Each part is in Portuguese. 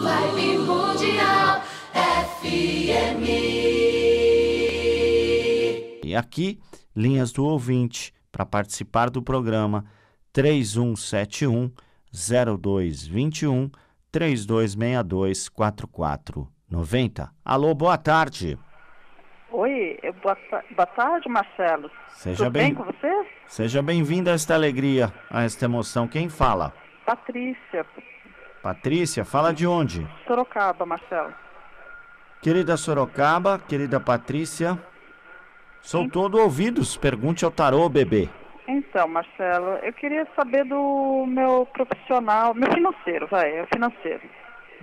Live Mundial FM. E aqui, linhas do ouvinte para participar do programa 3171 0221 3262 4490. Alô, boa tarde. Oi, boa, boa tarde, Marcelo. Seja Tudo bem, bem com você? Seja bem-vindo a esta alegria, a esta emoção. Quem fala? Patrícia, Patrícia, fala de onde? Sorocaba, Marcelo. Querida Sorocaba, querida Patrícia, sou Sim. todo ouvidos. Pergunte ao tarô, bebê. Então, Marcelo, eu queria saber do meu profissional, meu financeiro, vai, é o financeiro.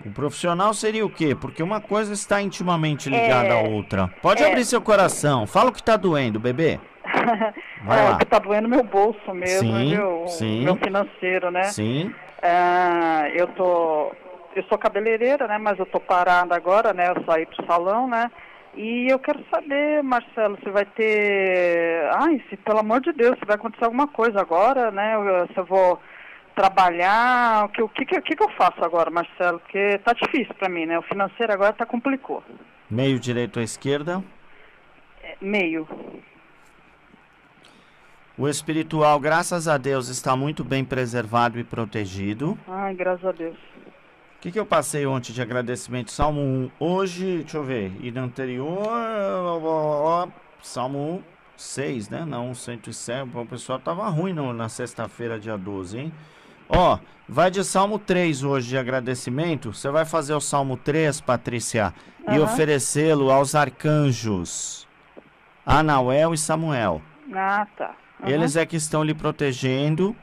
O profissional seria o quê? Porque uma coisa está intimamente ligada é, à outra. Pode é, abrir seu coração, fala o que está doendo, bebê. Vai é, lá. o que está doendo é meu bolso mesmo, sim, sim, meu financeiro, né? Sim. É, eu tô, eu sou cabeleireira, né? Mas eu tô parada agora, né? Eu saí pro salão, né? E eu quero saber, Marcelo, se vai ter, ai, se pelo amor de Deus, se vai acontecer alguma coisa agora, né? Eu, se eu vou trabalhar, o que, o que, o que, eu faço agora, Marcelo? Porque tá difícil para mim, né? O financeiro agora tá complicou. Meio direito à esquerda? É, meio. O espiritual, graças a Deus, está muito bem preservado e protegido. Ai, graças a Deus. O que, que eu passei ontem de agradecimento? Salmo 1. Hoje, deixa eu ver, e no anterior, ó, ó, ó, Salmo 6, né? Não, 107. O pessoal tava ruim no, na sexta-feira, dia 12, hein? Ó, vai de Salmo 3 hoje de agradecimento. Você vai fazer o Salmo 3, Patrícia, uhum. e oferecê-lo aos arcanjos Anael e Samuel. Ah, tá. Eles é que estão lhe protegendo.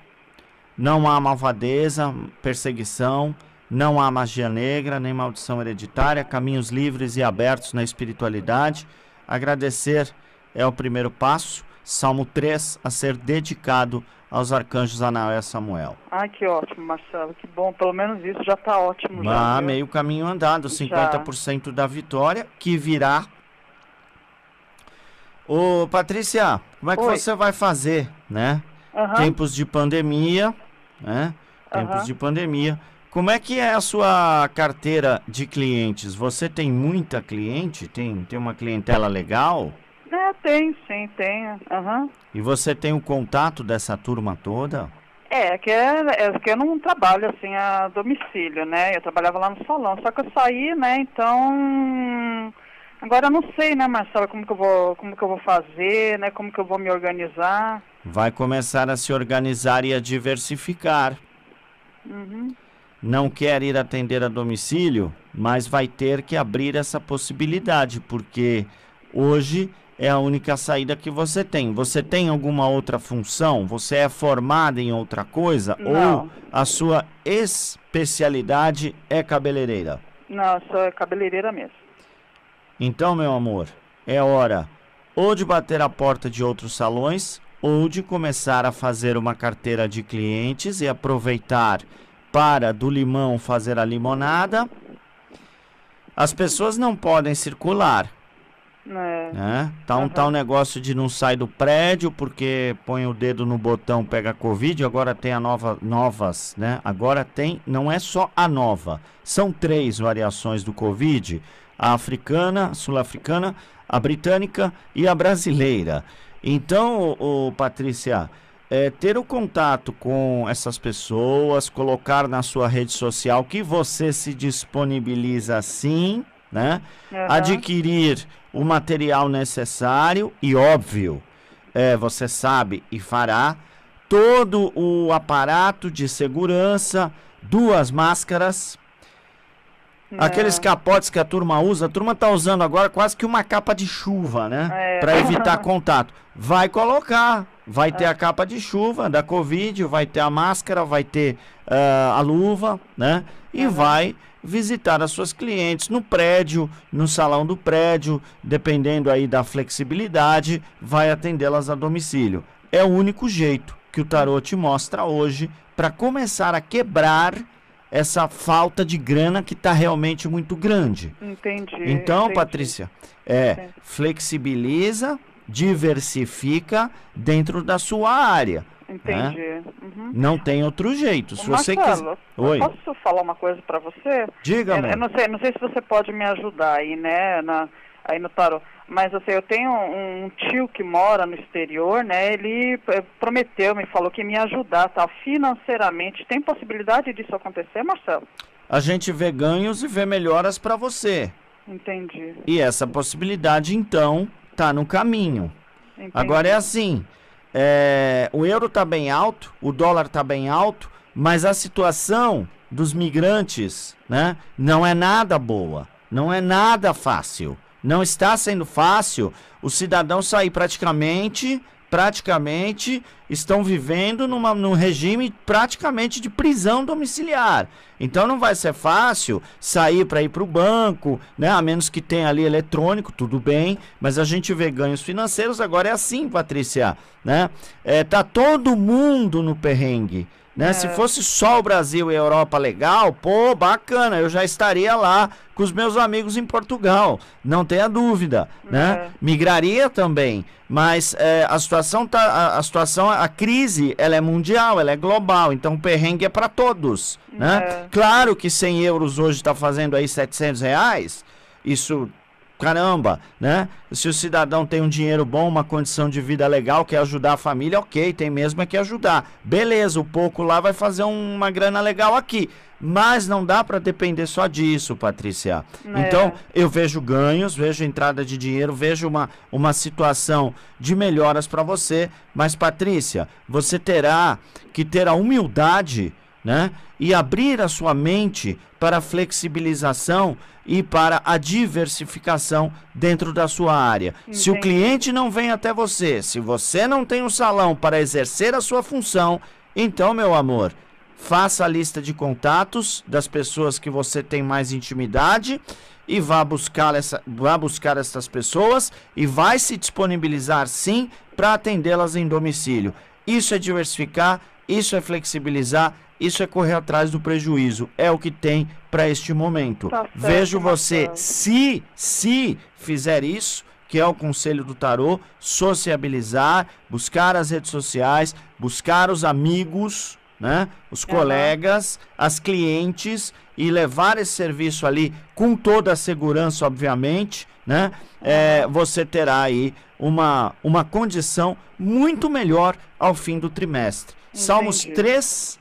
Não há malvadeza, perseguição, não há magia negra, nem maldição hereditária, caminhos livres e abertos na espiritualidade. Agradecer é o primeiro passo. Salmo 3 a ser dedicado aos arcanjos Anael e Samuel. Ai, que ótimo, Marcelo, que bom. Pelo menos isso já está ótimo. Já, ah, meio caminho andado, 50% já. da vitória que virá Ô, Patrícia, como é que Oi. você vai fazer, né? Uhum. Tempos de pandemia, né? Tempos uhum. de pandemia. Como é que é a sua carteira de clientes? Você tem muita cliente? Tem, tem uma clientela legal? É, tem, sim, tem. Uhum. E você tem o contato dessa turma toda? É, é, que, é, é, que eu não trabalho assim a domicílio, né? Eu trabalhava lá no salão, só que eu saí, né? Então Agora eu não sei, né, Marcela, como que eu vou, como que eu vou fazer, né, como que eu vou me organizar. Vai começar a se organizar e a diversificar. Uhum. Não quer ir atender a domicílio, mas vai ter que abrir essa possibilidade, porque hoje é a única saída que você tem. Você tem alguma outra função? Você é formada em outra coisa? Não. Ou a sua especialidade é cabeleireira? Não, eu sou cabeleireira mesmo. Então, meu amor, é hora ou de bater a porta de outros salões ou de começar a fazer uma carteira de clientes e aproveitar para do limão fazer a limonada. As pessoas não podem circular. É. Né? Tá um negócio de não sair do prédio porque põe o dedo no botão pega covid. Agora tem a nova, novas, né? Agora tem, não é só a nova, são três variações do covid a africana, sul-africana, a britânica e a brasileira. Então, o Patrícia, é, ter o contato com essas pessoas, colocar na sua rede social que você se disponibiliza sim, né? Uhum. Adquirir o material necessário e óbvio, é, você sabe e fará todo o aparato de segurança, duas máscaras Aqueles capotes que a turma usa, a turma tá usando agora quase que uma capa de chuva, né? É. Para evitar contato. Vai colocar, vai ter a capa de chuva da Covid, vai ter a máscara, vai ter uh, a luva, né? E uhum. vai visitar as suas clientes no prédio, no salão do prédio, dependendo aí da flexibilidade, vai atendê-las a domicílio. É o único jeito que o tarot te mostra hoje para começar a quebrar essa falta de grana que está realmente muito grande. Entendi. Então, entendi. Patrícia, é, entendi. flexibiliza, diversifica dentro da sua área. Né? Entendi. Né? Uhum. Não tem outro jeito. Se você quiser. Oi. Posso falar uma coisa para você? Diga, eu, é, eu não sei, não sei se você pode me ajudar aí, né, na, aí no tarot. Mas assim, eu tenho um tio que mora no exterior, né? Ele eh, prometeu, me falou que me ajudar tal, tá? financeiramente. Tem possibilidade disso acontecer, Marcelo? A gente vê ganhos e vê melhoras para você. Entendi. E essa possibilidade, então, tá no caminho. Entendi. Agora é assim: é, o euro tá bem alto, o dólar tá bem alto, mas a situação dos migrantes, né, não é nada boa, não é nada fácil. Não está sendo fácil o cidadão sair praticamente, praticamente estão vivendo numa, num regime praticamente de prisão domiciliar. Então não vai ser fácil sair para ir para o banco, né? A menos que tenha ali eletrônico, tudo bem. Mas a gente vê ganhos financeiros agora é assim, Patrícia, né? É, tá todo mundo no perrengue. Né? É. Se fosse só o Brasil e a Europa legal, pô, bacana, eu já estaria lá com os meus amigos em Portugal, não tenha dúvida, né? é. né? Migraria também, mas é, a situação tá, a, a, situação, a crise, ela é mundial, ela é global, então o perrengue é para todos, né? É. Claro que 100 euros hoje está fazendo aí 700 reais, isso Caramba, né? Se o cidadão tem um dinheiro bom, uma condição de vida legal, quer ajudar a família, ok, tem mesmo é que ajudar. Beleza, o pouco lá vai fazer uma grana legal aqui. Mas não dá para depender só disso, Patrícia. É. Então, eu vejo ganhos, vejo entrada de dinheiro, vejo uma, uma situação de melhoras para você. Mas, Patrícia, você terá que ter a humildade né? E abrir a sua mente para a flexibilização e para a diversificação dentro da sua área. Entendi. Se o cliente não vem até você, se você não tem um salão para exercer a sua função, então, meu amor, faça a lista de contatos das pessoas que você tem mais intimidade e vá buscar, essa, vá buscar essas pessoas e vai se disponibilizar sim para atendê-las em domicílio. Isso é diversificar, isso é flexibilizar, isso é correr atrás do prejuízo. É o que tem para este momento. Tá certo, Vejo você, se, se fizer isso, que é o conselho do tarô, sociabilizar, buscar as redes sociais, buscar os amigos, né? Os colegas, as clientes e levar esse serviço ali com toda a segurança, obviamente, né? É, você terá aí uma, uma condição muito melhor ao fim do trimestre. Salmos 3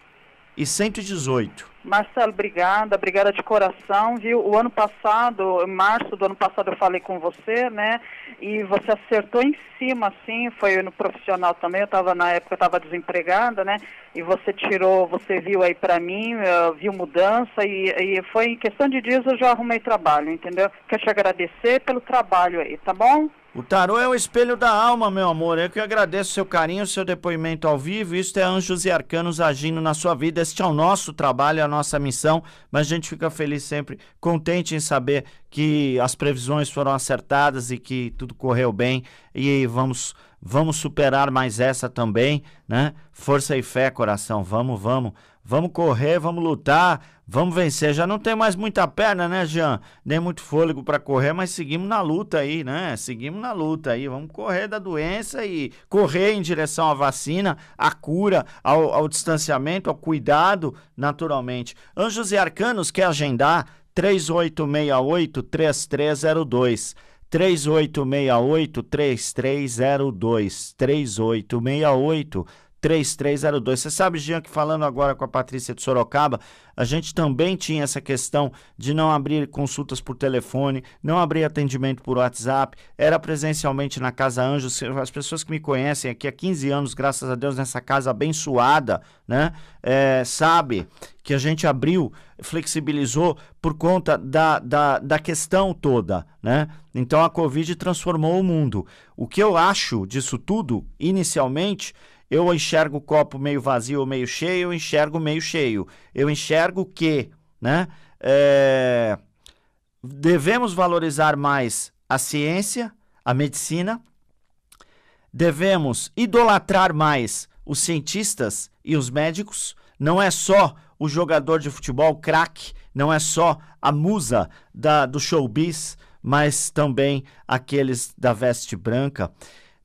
e 118. Marcelo, obrigada, obrigada de coração, viu? O ano passado, março do ano passado eu falei com você, né? E você acertou em cima, assim, foi no profissional também, eu estava na época, eu estava desempregada, né? E você tirou, você viu aí para mim, eh, viu mudança e, e foi em questão de dias eu já arrumei trabalho, entendeu? Quero te agradecer pelo trabalho aí, tá bom? O tarô é o espelho da alma, meu amor. Eu que agradeço seu carinho, seu depoimento ao vivo. Isto é anjos e arcanos agindo na sua vida. Este é o nosso trabalho, a nossa missão. Mas a gente fica feliz sempre, contente em saber que as previsões foram acertadas e que tudo correu bem. E vamos, vamos superar mais essa também, né? Força e fé, coração. Vamos, vamos. Vamos correr, vamos lutar, vamos vencer. Já não tem mais muita perna, né, Jean? Nem muito fôlego para correr, mas seguimos na luta aí, né? Seguimos na luta aí. Vamos correr da doença e correr em direção à vacina, à cura, ao, ao distanciamento, ao cuidado, naturalmente. Anjos e Arcanos quer agendar 3868-3302. 3868-3302. 3868-3302. 3302. Você sabe, Jean, que falando agora com a Patrícia de Sorocaba, a gente também tinha essa questão de não abrir consultas por telefone, não abrir atendimento por WhatsApp, era presencialmente na Casa Anjos. As pessoas que me conhecem aqui há 15 anos, graças a Deus, nessa casa abençoada, né, é, sabe que a gente abriu, flexibilizou por conta da, da, da questão toda, né? Então a Covid transformou o mundo. O que eu acho disso tudo, inicialmente, eu enxergo o copo meio vazio ou meio cheio, eu enxergo meio cheio. Eu enxergo que, né? É... Devemos valorizar mais a ciência, a medicina. Devemos idolatrar mais os cientistas e os médicos. Não é só o jogador de futebol craque, não é só a musa da, do showbiz, mas também aqueles da veste branca.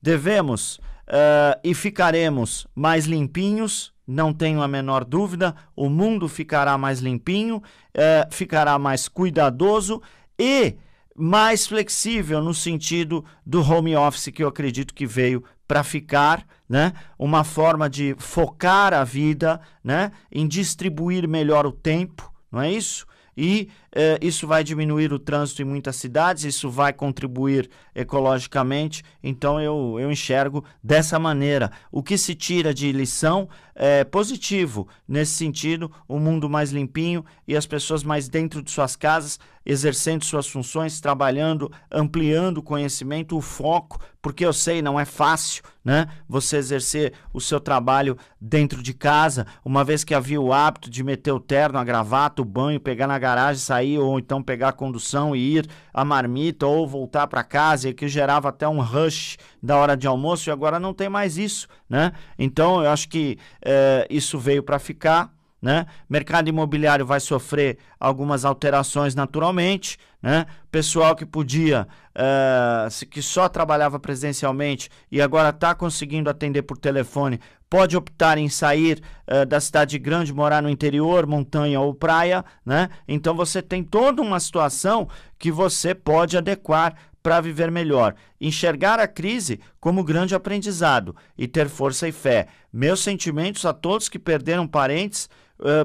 Devemos Uh, e ficaremos mais limpinhos, não tenho a menor dúvida. O mundo ficará mais limpinho, uh, ficará mais cuidadoso e mais flexível no sentido do home office que eu acredito que veio para ficar, né? Uma forma de focar a vida, né? Em distribuir melhor o tempo, não é isso? E eh, isso vai diminuir o trânsito em muitas cidades, isso vai contribuir ecologicamente. Então eu, eu enxergo dessa maneira. O que se tira de lição é positivo nesse sentido, um mundo mais limpinho e as pessoas mais dentro de suas casas, exercendo suas funções, trabalhando, ampliando o conhecimento, o foco, porque eu sei, não é fácil, né? Você exercer o seu trabalho dentro de casa, uma vez que havia o hábito de meter o terno, a gravata, o banho, pegar na garagem, sair sair ou então pegar a condução e ir à marmita ou voltar para casa, e que gerava até um rush da hora de almoço, e agora não tem mais isso, né? Então eu acho que é, isso veio para ficar né? Mercado imobiliário vai sofrer algumas alterações naturalmente, né? Pessoal que podia, uh, que só trabalhava presencialmente e agora está conseguindo atender por telefone, pode optar em sair uh, da cidade grande, morar no interior, montanha ou praia, né? Então você tem toda uma situação que você pode adequar para viver melhor. Enxergar a crise como grande aprendizado e ter força e fé. Meus sentimentos a todos que perderam parentes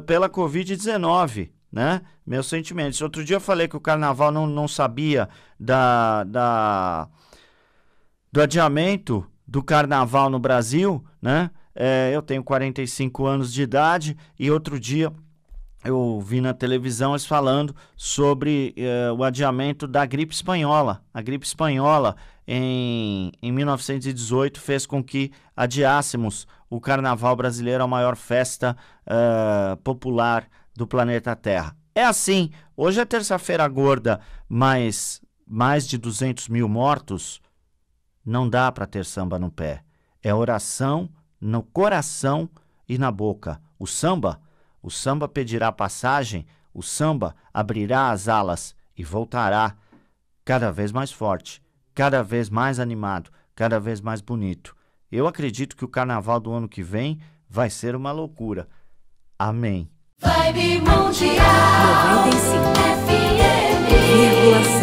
pela Covid-19. Né? Meus sentimentos. Outro dia eu falei que o carnaval não, não sabia da, da, do adiamento do carnaval no Brasil, né? É, eu tenho 45 anos de idade e outro dia eu vi na televisão eles falando sobre eh, o adiamento da gripe espanhola. A gripe espanhola em, em 1918 fez com que adiássemos o carnaval brasileiro é a maior festa uh, popular do planeta Terra. É assim, hoje é terça-feira gorda, mas mais de 200 mil mortos, não dá para ter samba no pé. É oração no coração e na boca. O samba, o samba pedirá passagem, o samba abrirá as alas e voltará cada vez mais forte, cada vez mais animado, cada vez mais bonito. Eu acredito que o carnaval do ano que vem vai ser uma loucura. Amém. Vibe Mundial 95 FM